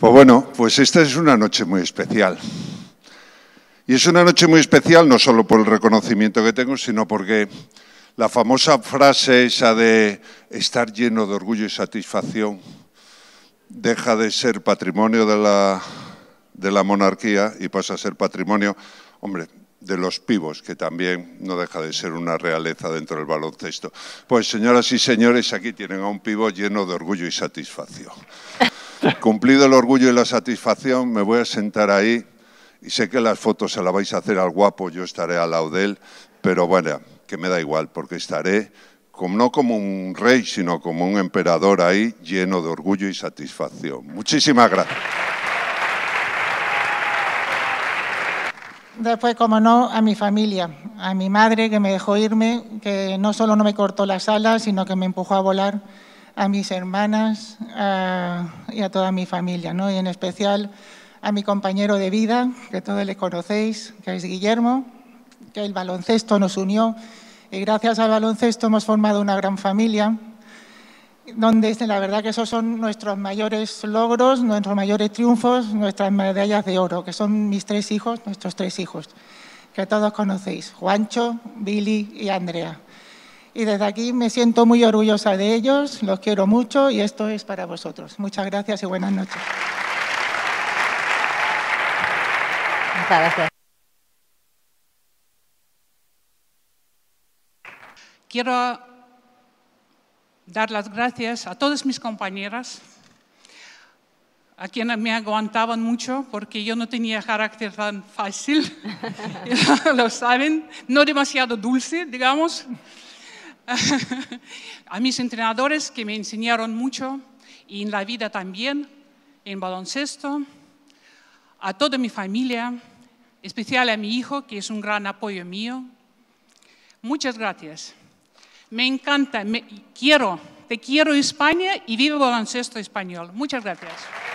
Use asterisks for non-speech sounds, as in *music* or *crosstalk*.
Pues bueno, pues esta es una noche muy especial. Y es una noche muy especial no solo por el reconocimiento que tengo, sino porque la famosa frase esa de estar lleno de orgullo y satisfacción deja de ser patrimonio de la, de la monarquía y pasa a ser patrimonio, hombre, de los pibos, que también no deja de ser una realeza dentro del baloncesto. Pues señoras y señores, aquí tienen a un pivo lleno de orgullo y satisfacción. Cumplido el orgullo y la satisfacción, me voy a sentar ahí y sé que las fotos se las vais a hacer al guapo, yo estaré al lado de él, pero bueno, que me da igual, porque estaré como, no como un rey, sino como un emperador ahí lleno de orgullo y satisfacción. Muchísimas gracias. Después, como no, a mi familia, a mi madre que me dejó irme, que no solo no me cortó las alas, sino que me empujó a volar a mis hermanas y a toda mi familia, ¿no? y en especial a mi compañero de vida, que todos le conocéis, que es Guillermo, que el baloncesto nos unió y gracias al baloncesto hemos formado una gran familia, donde la verdad que esos son nuestros mayores logros, nuestros mayores triunfos, nuestras medallas de oro, que son mis tres hijos, nuestros tres hijos, que todos conocéis, Juancho, Billy y Andrea. Y desde aquí me siento muy orgullosa de ellos, los quiero mucho y esto es para vosotros. Muchas gracias y buenas noches. Muchas gracias. Quiero dar las gracias a todas mis compañeras, a quienes me aguantaban mucho porque yo no tenía carácter tan fácil, *laughs* lo saben, no demasiado dulce, digamos. *laughs* a mis entrenadores que me enseñaron mucho y en la vida también, en baloncesto, a toda mi familia, especial a mi hijo, que es un gran apoyo mío. Muchas gracias. Me encanta, me quiero, te quiero España y vivo baloncesto español. Muchas gracias.